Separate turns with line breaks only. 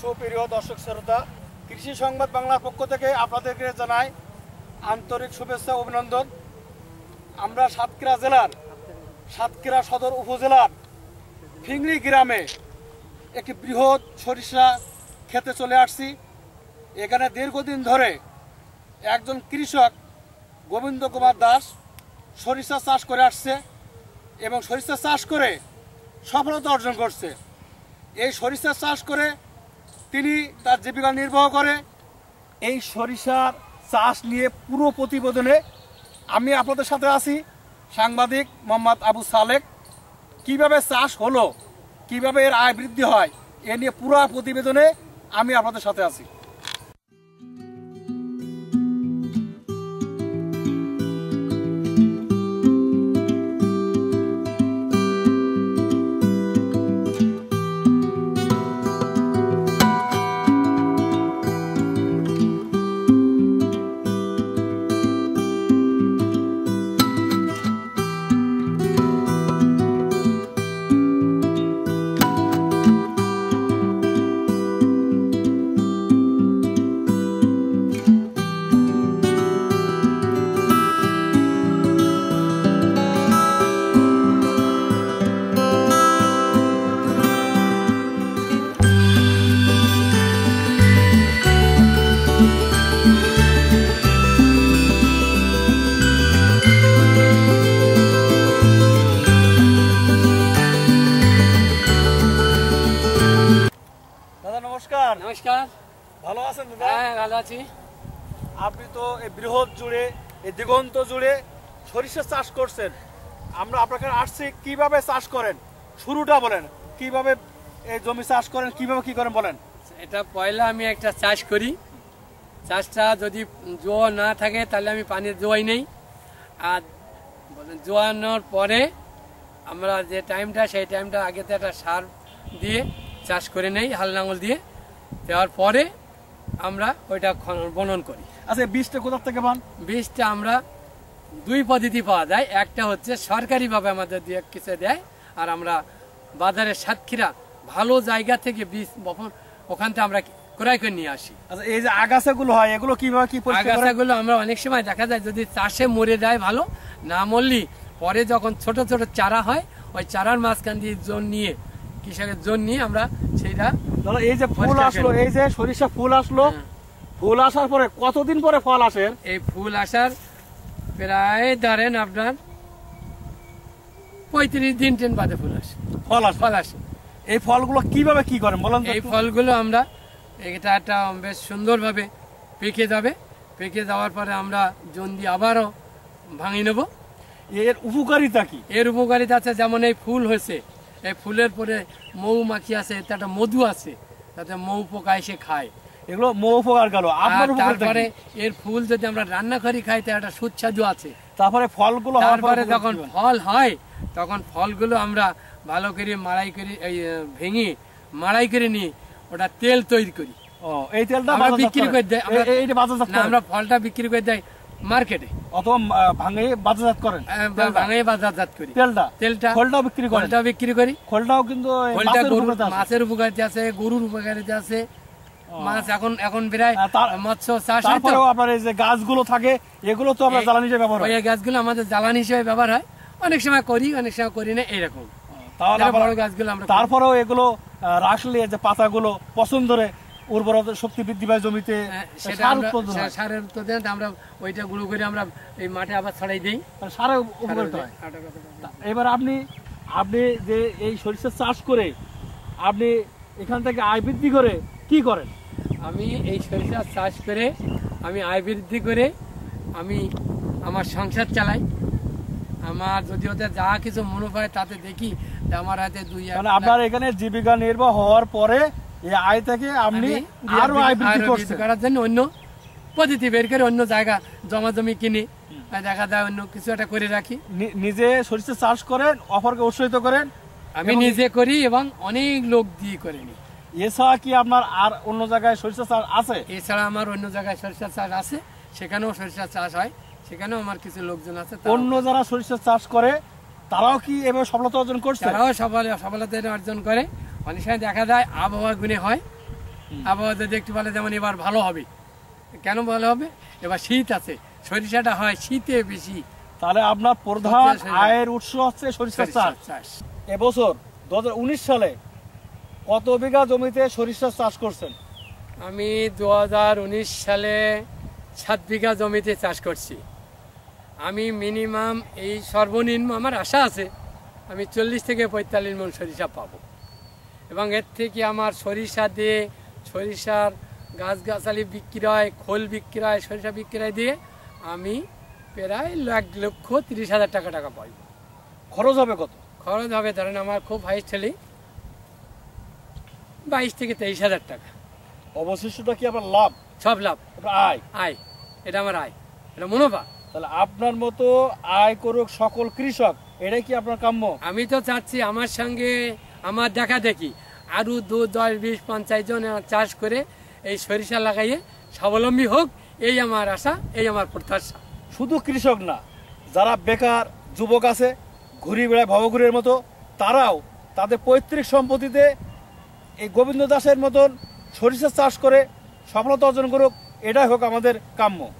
সুপ্রিয় দর্শক শ্রোতা কৃষি সংবাদ বাংলার পক্ষ থেকে আপনাদেরকে জানাই আন্তরিক শুভেচ্ছা অভিনন্দন আমরা সাতক্ষীরা জেলার সাতক্ষীরা সদর উপজেলার ফিংড়ি গ্রামে একটি বৃহৎ সরিষা খেতে চলে আসছি এখানে দীর্ঘদিন ধরে একজন কৃষক গোবিন্দ কুমার দাস সরিষা চাষ করে আসছে এবং সরিষা চাষ করে সফলতা অর্জন করছে এই সরিষা চাষ করে তিনি তার জীবিকা নির্বাহ করে এই সরিষার চাষ নিয়ে পুরো প্রতিবেদনে আমি আপনাদের সাথে আছি সাংবাদিক মোহাম্মদ আবু সালেক কিভাবে চাষ হলো কিভাবে এর আয় বৃদ্ধি হয় এ নিয়ে পুরো প্রতিবেদনে আমি আপনাদের সাথে আছি ভালো আছেন দাদা হ্যাঁ,
হ্যাঁ ভালো আছি আপনি তো এই
বৃহৎ জুড়ে এই দিগন্ত জুড়ে সরিষা চাষ করছেন আমরা আপনাকে আসছি কিভাবে চাষ করেন শুরুটা বলেন কিভাবে এই জমি চাষ করেন কিভাবে কি করেন
বলেন এটা পয়লা আমি একটা চাষ করি চাষটা যদি জোয়া না থাকে তাহলে আমি পানির জোয়াই নেই আর জোয়ানোর পরে আমরা যে টাইমটা সেই টাইমটা আগেতে একটা সার দিয়ে চাষ করে নেই হাল নাঙল দিয়ে দেওয়ার পরে আমরা ওইটা বনন করি আচ্ছা বীজটা কোথা থেকে পান বীজটা আমরা দুই পদ্ধতি পাওয়া যায় একটা হচ্ছে সরকারিভাবে আমাদের দিয়ে কিছু দেয় আর আমরা বাজারে সাতক্ষীরা ভালো জায়গা থেকে বীজ বপন ওখান থেকে আমরা ক্রয় করে নিয়ে আসি আচ্ছা এই যে আগাছাগুলো হয় এগুলো কিভাবে কি আগাছাগুলো আমরা অনেক সময় দেখা যায় যদি চাষে মরে যায় ভালো না মরলি পরে যখন ছোট ছোট চারা হয় ওই চারার মাঝখান দিয়ে জোন নিয়ে কৃষকের জোন নিয়ে আমরা সেইটা দাদা এই
যে ফুল আসলো এই যে সরিষা ফুল আসলো হ্যাঁ। ফুল
আসার পরে কতদিন পরে ফল আসে এই ফুল আসার প্রায় ধরেন আপনার পঁয়ত্রিশ দিন টেন বাদে ফুল আসে ফল আসে ফল আসে এই ফলগুলো কিভাবে কি করেন বলেন এই ফলগুলো আমরা এটা একটা বেশ সুন্দরভাবে পেকে যাবে পেকে যাওয়ার পরে আমরা জোন দিয়ে আবারও ভাঙিয়ে নেব এর উপকারিতা কি এর উপকারিতা আছে যেমন এই ফুল হয়েছে এই ফুলের পরে মৌ মাখি আছে এতে একটা মধু আছে তাতে মৌ পোকা এসে খায় এগুলো মৌ পোকার গেল তারপরে এর ফুল যদি আমরা রান্না করি খাই তার একটা সুচ্ছাদু আছে তারপরে ফলগুলো তারপরে যখন ফল হয় তখন ফলগুলো আমরা ভালো করে মাড়াই করে এই ভেঙে মাড়াই করে নিয়ে ওটা তেল তৈরি করি ও এই তেলটা বিক্রি করে দেয় আমরা ফলটা বিক্রি করে দেয় মার্কেটে অথবা ভাঙে বাজারজাত করেন ভাঙে বাজারজাত করি তেলটা তেলটা খোলটাও বিক্রি করি খোলটাও বিক্রি করি খোলটাও কিন্তু মাছের উপকারিতা আছে গরুর উপকারিতা আছে মাছ এখন এখন প্রায় মৎস্য চাষ তারপরেও আপনার যে গাছগুলো থাকে এগুলো তো আমরা জ্বালানি হিসেবে ব্যবহার হয় এই গাছগুলো আমাদের জ্বালানি হিসেবে ব্যবহার হয় অনেক সময় করি অনেক সময় করি না এরকম তাহলে বড় গাছগুলো
আমরা তারপরেও এগুলো রাখলে যে পাতাগুলো পছন্দ ধরে উর্বরতা শক্তি বৃদ্ধি পায় জমিতে হ্যাঁ, সার উৎপাদন
সারের আমরা ওইটা গুঁড়ো করে আমরা এই মাঠে আবার ছড়াই উপকৃত হয় এবার আপনি আপনি যে এই সরিষা চাষ করে আপনি এখান থেকে আয় বৃদ্ধি করে কি করেন আমি এই সরিষা চাষ করে আমি আয় বৃদ্ধি করে আমি আমার সংসার চালাই আমার যদি ওতে যা কিছু মনে হয় তাতে দেখি আমার হাতে দুই আপনার এখানে
জীবিকা নির্বাহ হওয়ার পরে
এই আয় থেকে আপনি আরো আয় বৃদ্ধি করার জন্য অন্য পদ্ধতি বের করে অন্য জায়গা জমা জমি দেখা যায় অন্য কিছু একটা করে রাখি নিজে সরিষা চাষ করেন উৎসাহিত করেন আমি নিজে করি এবং অনেক লোক দিয়ে করে নি এছাড়া কি আপনার আর অন্য জায়গায় সরিষা চাষ আছে এছাড়া আমার অন্য জায়গায় সরিষা চাষ আছে সেখানেও সরিষা চাষ হয় সেখানেও আমার কিছু লোকজন আছে অন্য
যারা সরিষা চাষ করে তারাও কি এভাবে
সফলতা অর্জন করছে তারাও সফলতা অর্জন করে অনেক সময় দেখা যায় আবহাওয়া গুণে হয় আবহাওয়া যদি একটু বলে যেমন এবার ভালো হবে কেন ভালো হবে এবার শীত আছে সরিষাটা হয় শীতে বেশি তাহলে আপনার প্রধান আয়ের
উৎস হচ্ছে সরিষা চাষ এবছর দু হাজার উনিশ সালে কত বিঘা জমিতে সরিষা
চাষ করছেন আমি দু হাজার উনিশ সালে সাত বিঘা জমিতে চাষ করছি আমি মিনিমাম এই সর্বনিম্ন আমার আশা আছে আমি চল্লিশ থেকে পঁয়তাল্লিশ মন সরিষা পাবো এবং এর থেকে আমার সরিষা দিয়ে সরিষার গাছগাছালি বিক্রয় খোল বিক্রয় সরিষা বিক্রয় দিয়ে আমি প্রায় এক লক্ষ তিরিশ হাজার টাকা টাকা পাই খরচ হবে কত খরচ হবে ধরেন আমার খুব হাই ছেলে বাইশ থেকে তেইশ হাজার টাকা অবশিষ্টটা কি আমার লাভ সব লাভ আয় আয় এটা আমার আয় এটা মুনাফা তাহলে আপনার মতো আয় করুক সকল কৃষক এটাই কি আপনার কাম্য আমি তো চাচ্ছি আমার সঙ্গে আমার দেখা দেখি আরও দু দশ বিশ পঞ্চাশ জন চাষ করে এই সরিষা লাগাইয়ে স্বাবলম্বী হোক এই আমার আশা এই আমার প্রত্যাশা
শুধু কৃষক না যারা বেকার যুবক আছে ঘুরি বেড়ায় ভবঘুরের মতো তারাও তাদের পৈতৃক সম্পত্তিতে এই গোবিন্দ দাসের মতন সরিষা চাষ করে সফলতা অর্জন করুক এটাই হোক আমাদের কাম্য